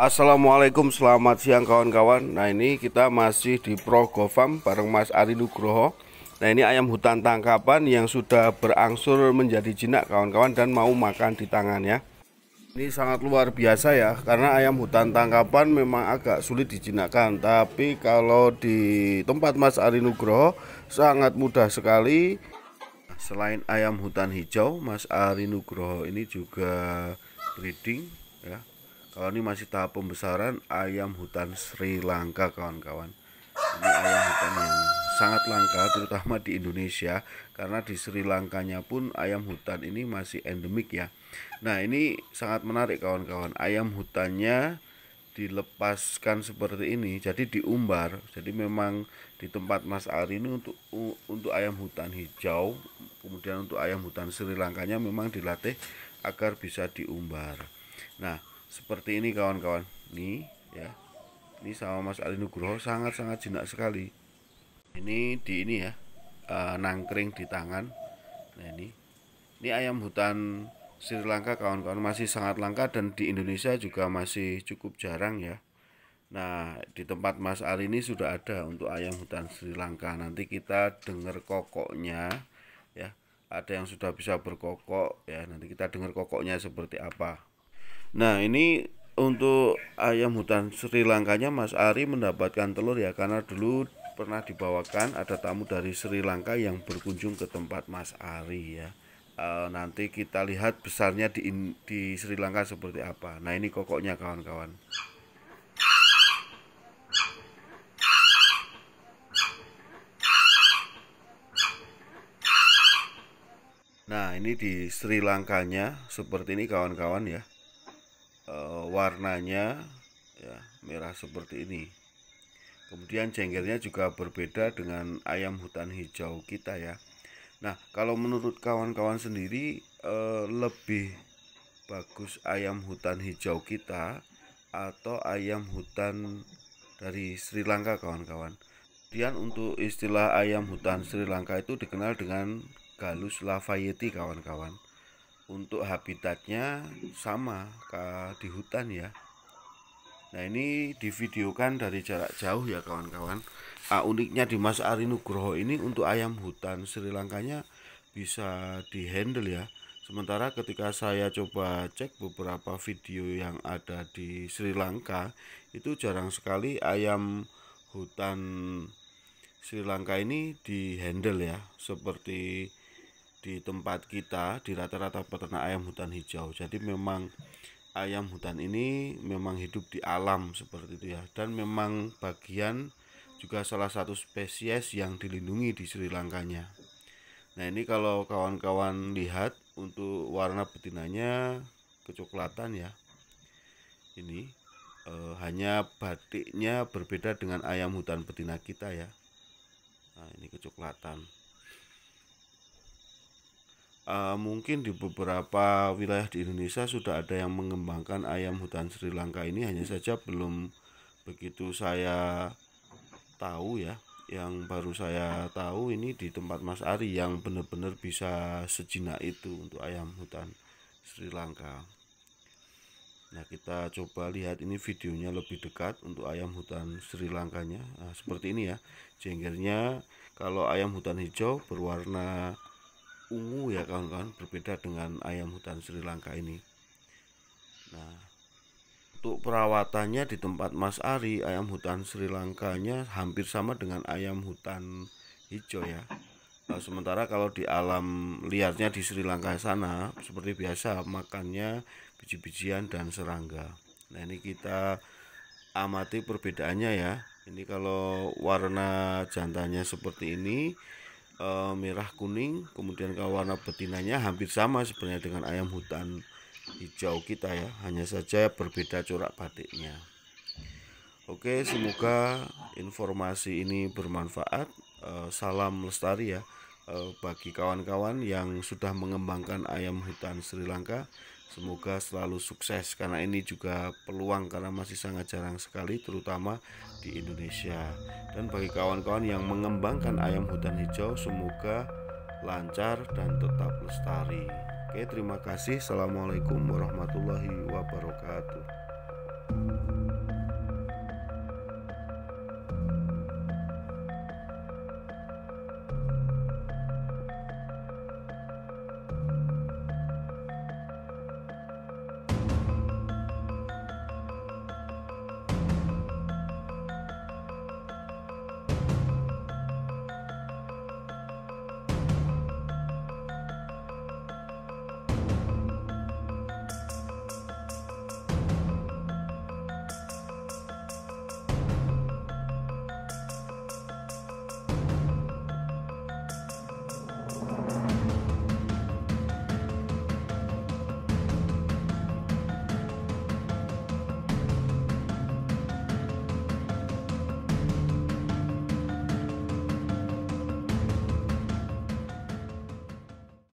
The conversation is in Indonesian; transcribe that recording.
Assalamualaikum, selamat siang kawan-kawan. Nah ini kita masih di Pro bareng Mas Ari Nugroho. Nah ini ayam hutan tangkapan yang sudah berangsur menjadi jinak kawan-kawan dan mau makan di tangan ya. Ini sangat luar biasa ya, karena ayam hutan tangkapan memang agak sulit dijinakkan. Tapi kalau di tempat Mas Ari Nugroho sangat mudah sekali. Selain ayam hutan hijau, Mas Ari Nugroho ini juga breeding ya kalau ini masih tahap pembesaran ayam hutan Sri Lanka kawan-kawan ini ayam hutan yang sangat langka terutama di Indonesia karena di Sri Lankanya pun ayam hutan ini masih endemik ya nah ini sangat menarik kawan-kawan ayam hutannya dilepaskan seperti ini jadi diumbar jadi memang di tempat Mas Ari ini untuk untuk ayam hutan hijau kemudian untuk ayam hutan Sri Lankanya memang dilatih agar bisa diumbar nah seperti ini kawan-kawan ini ya ini sama Mas Ali Nugroho sangat-sangat jinak sekali ini di ini ya e, nangkring di tangan nah ini ini ayam hutan Sri Lanka kawan-kawan masih sangat langka dan di Indonesia juga masih cukup jarang ya Nah di tempat Mas Ali ini sudah ada untuk ayam hutan Sri Lanka nanti kita dengar kokoknya ya ada yang sudah bisa berkokok ya nanti kita dengar kokoknya seperti apa Nah ini untuk ayam hutan Sri Lankanya Mas Ari mendapatkan telur ya karena dulu pernah dibawakan ada tamu dari Sri Lanka yang berkunjung ke tempat Mas Ari ya. E, nanti kita lihat besarnya di di Sri Lanka seperti apa. Nah ini kokoknya kawan-kawan. Nah ini di Sri Lankanya seperti ini kawan-kawan ya warnanya ya merah seperti ini kemudian jengkelnya juga berbeda dengan ayam hutan hijau kita ya nah kalau menurut kawan-kawan sendiri eh, lebih bagus ayam hutan hijau kita atau ayam hutan dari Sri Lanka kawan-kawan kemudian untuk istilah ayam hutan Sri Lanka itu dikenal dengan galus lavayeti kawan-kawan untuk habitatnya sama di hutan ya Nah ini divideokan dari jarak jauh ya kawan-kawan ah, Uniknya di Mas Ari Nugroho ini untuk ayam hutan Sri Lankanya bisa di handle ya Sementara ketika saya coba cek beberapa video yang ada di Sri Lanka Itu jarang sekali ayam hutan Sri Lanka ini di handle ya Seperti di tempat kita di rata-rata peternak ayam hutan hijau. Jadi memang ayam hutan ini memang hidup di alam seperti itu ya dan memang bagian juga salah satu spesies yang dilindungi di Sri Lankanya. Nah, ini kalau kawan-kawan lihat untuk warna betinanya kecoklatan ya. Ini e, hanya batiknya berbeda dengan ayam hutan betina kita ya. Nah, ini kecoklatan uh, mungkin di beberapa wilayah di Indonesia sudah ada yang mengembangkan ayam hutan Sri Lanka ini hanya saja belum begitu saya tahu ya yang baru saya tahu ini di tempat Mas Ari yang benar-benar bisa sejinak itu untuk ayam hutan Sri Lanka Nah kita coba lihat ini videonya lebih dekat untuk ayam hutan Sri Lankanya nah, Seperti ini ya jenggernya kalau ayam hutan hijau berwarna ungu ya kawan-kawan berbeda dengan ayam hutan Sri Lanka ini nah untuk perawatannya di tempat Mas Ari ayam hutan Sri Lankanya hampir sama dengan ayam hutan hijau ya nah, sementara kalau di alam liarnya di Sri Lanka sana seperti biasa makannya biji-bijian dan serangga nah ini kita amati perbedaannya ya ini kalau warna jantannya seperti ini e, merah kuning kemudian kalau warna betinanya hampir sama sebenarnya dengan ayam hutan hijau kita ya hanya saja berbeda corak batiknya Oke semoga informasi ini bermanfaat e, salam lestari ya e, bagi kawan-kawan yang sudah mengembangkan ayam hutan Sri Lanka Semoga selalu sukses karena ini juga peluang karena masih sangat jarang sekali terutama di Indonesia. Dan bagi kawan-kawan yang mengembangkan ayam hutan hijau semoga lancar dan tetap lestari. Oke, terima kasih. Assalamualaikum warahmatullahi wabarakatuh.